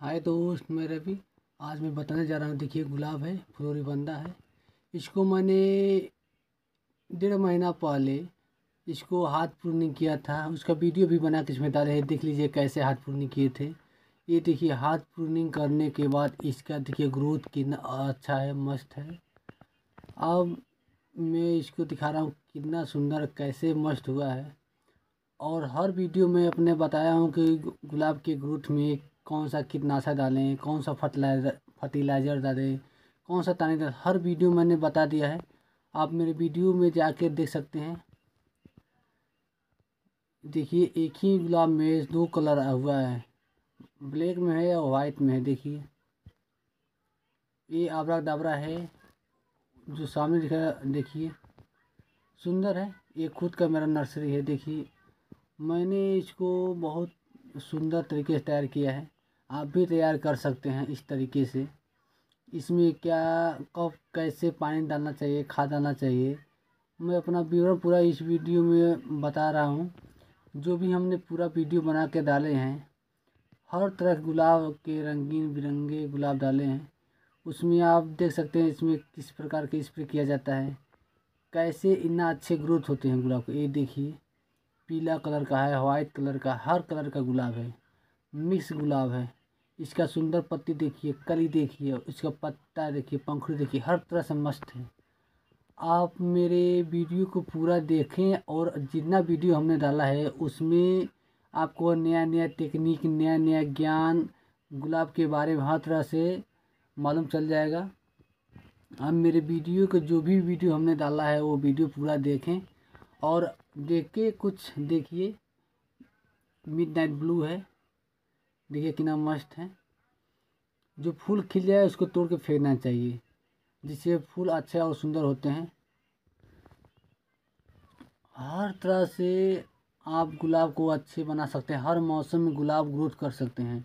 हाय दोस्त मैं रवि आज मैं बताने जा रहा हूँ देखिए गुलाब है फ्लोरी बंदा है इसको मैंने डेढ़ महीना पहले इसको हाथ प्रूनिंग किया था उसका वीडियो भी बना के इसमें डाले हैं देख लीजिए कैसे हाथ प्रूनिंग किए थे ये देखिए हाथ प्रूनिंग करने के बाद इसका देखिए ग्रोथ कितना अच्छा है मस्त है अब मैं इसको दिखा रहा हूँ कितना सुंदर कैसे मस्त हुआ है और हर वीडियो में अपने बताया हूँ कि गुलाब के ग्रोथ में कौन सा कीटनाशक डालें कौन सा फर्टिलाइज़र फर्टिलाइज़र डालें कौन सा तानी डालें हर वीडियो मैंने बता दिया है आप मेरे वीडियो में जाके देख सकते हैं देखिए एक ही गुलाब में दो कलर हुआ है ब्लैक में है और वाइट में है देखिए ये आबरा डाबरा है जो सामने दिख रहा देखिए सुंदर है ये खुद का मेरा नर्सरी है देखिए मैंने इसको बहुत सुंदर तरीके से तैयार किया है आप भी तैयार कर सकते हैं इस तरीके से इसमें क्या कब कैसे पानी डालना चाहिए खाद डालना चाहिए मैं अपना विवरण पूरा इस वीडियो में बता रहा हूँ जो भी हमने पूरा वीडियो बना के डाले हैं हर तरह गुलाब के रंगीन बिरंगे गुलाब डाले हैं उसमें आप देख सकते हैं इसमें किस प्रकार के स्प्रे किया जाता है कैसे इतना अच्छे ग्रोथ होते हैं गुलाब के ये देखिए पीला कलर का है वाइट कलर का हर कलर का गुलाब है मिक्स गुलाब है इसका सुंदर पत्ती देखिए कली देखिए इसका पत्ता देखिए पंखुड़ी देखिए हर तरह से मस्त है आप मेरे वीडियो को पूरा देखें और जितना वीडियो हमने डाला है उसमें आपको नया नया टेक्निक नया नया ज्ञान गुलाब के बारे में हर तरह से मालूम चल जाएगा आप मेरे वीडियो का जो भी वीडियो हमने डाला है वो वीडियो पूरा देखें और देख के कुछ देखिए मिड नाइट ब्लू है देखिए कितना मस्त है जो फूल खिल जाए उसको तोड़ के फेंकना चाहिए जिससे फूल अच्छे और सुंदर होते हैं हर तरह से आप गुलाब को अच्छे बना सकते हैं हर मौसम में गुलाब ग्रोथ कर सकते हैं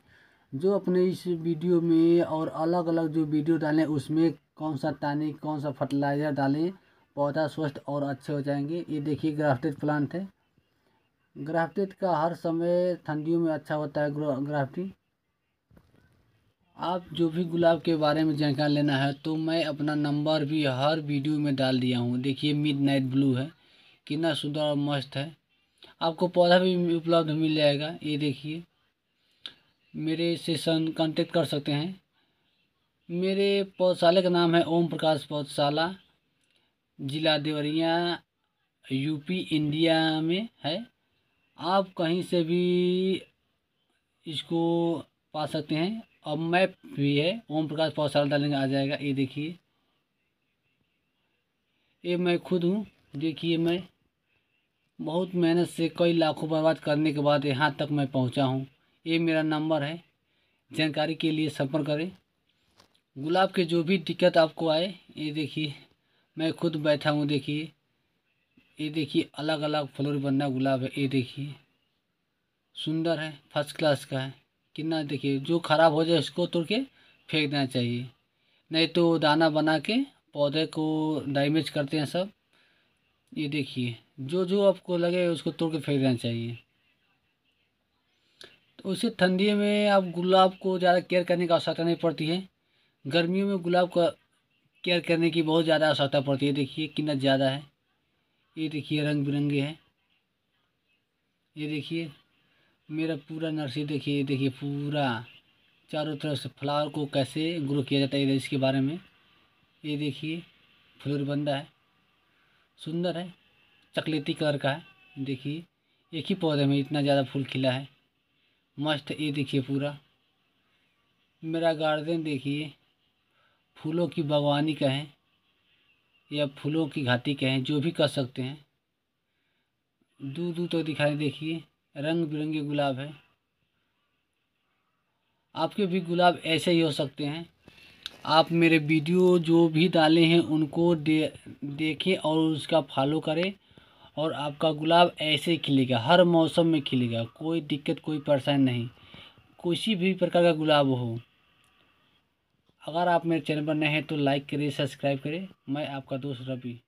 जो अपने इस वीडियो में और अलग अलग जो वीडियो डालें उसमें कौन सा टानिक कौन सा फर्टिलाइज़र डालें पौधा स्वस्थ और अच्छे हो जाएंगे ये देखिए ग्राफ्टेड प्लांट है ग्राफ्टेड का हर समय ठंडियों में अच्छा होता है ग्राफ्टी आप जो भी गुलाब के बारे में जानकारी लेना है तो मैं अपना नंबर भी हर वीडियो में डाल दिया हूँ देखिए मिड नाइट ब्लू है कितना सुंदर और मस्त है आपको पौधा भी उपलब्ध मिल जाएगा ये देखिए मेरे से सन कांटेक्ट कर सकते हैं मेरे पौधशाले का नाम है ओम प्रकाश पौधशाला ज़िला देवरिया यूपी इंडिया में है आप कहीं से भी इसको पा सकते हैं और मैप भी है ओम प्रकाश पौशाला डालेंगे आ जाएगा ये देखिए ये मैं खुद हूँ देखिए मैं बहुत मेहनत से कई लाखों बर्बाद करने के बाद यहाँ तक मैं पहुँचा हूँ ये मेरा नंबर है जानकारी के लिए संपर्क करें गुलाब के जो भी दिक्कत आपको आए ये देखिए मैं खुद बैठा हूँ देखिए ये देखिए अलग अलग फ्लोर बनना गुलाब है ये देखिए सुंदर है फर्स्ट क्लास का है कितना देखिए जो ख़राब हो जाए उसको तोड़ के फेंक देना चाहिए नहीं तो दाना बना के पौधे को डैमेज करते हैं सब ये देखिए जो जो आपको लगे उसको तोड़ के फेंक देना चाहिए तो उसे ठंडी में आप गुलाब को ज़्यादा केयर करने की आवश्यकता नहीं पड़ती है गर्मियों में गुलाब का केयर करने की बहुत ज़्यादा आवश्यकता पड़ती है देखिए कितना ज़्यादा है ये देखिए रंग बिरंगे हैं ये देखिए मेरा पूरा नर्सरी देखिए ये देखिए पूरा चारों तरफ से फ्लावर को कैसे ग्रो किया जाता है इसके बारे में ये देखिए फ्लोर बंदा है सुंदर है चकलेती कलर का है देखिए एक ही पौधे में इतना ज़्यादा फूल खिला है मस्त ये देखिए पूरा मेरा गार्डन देखिए फूलों की बागवानी का है या फूलों की घाटी कहें जो भी कह सकते हैं दूर दूर तक तो दिखाई देखिए रंग बिरंगे गुलाब है आपके भी गुलाब ऐसे ही हो सकते हैं आप मेरे वीडियो जो भी डाले हैं उनको दे देखें और उसका फॉलो करें और आपका गुलाब ऐसे ही खिलेगा हर मौसम में खिलेगा कोई दिक्कत कोई परेशानी नहीं किसी भी प्रकार का गुलाब हो अगर आप मेरे चैनल पर नए हैं तो लाइक करिए सब्सक्राइब करिए मैं आपका दोस्त रवि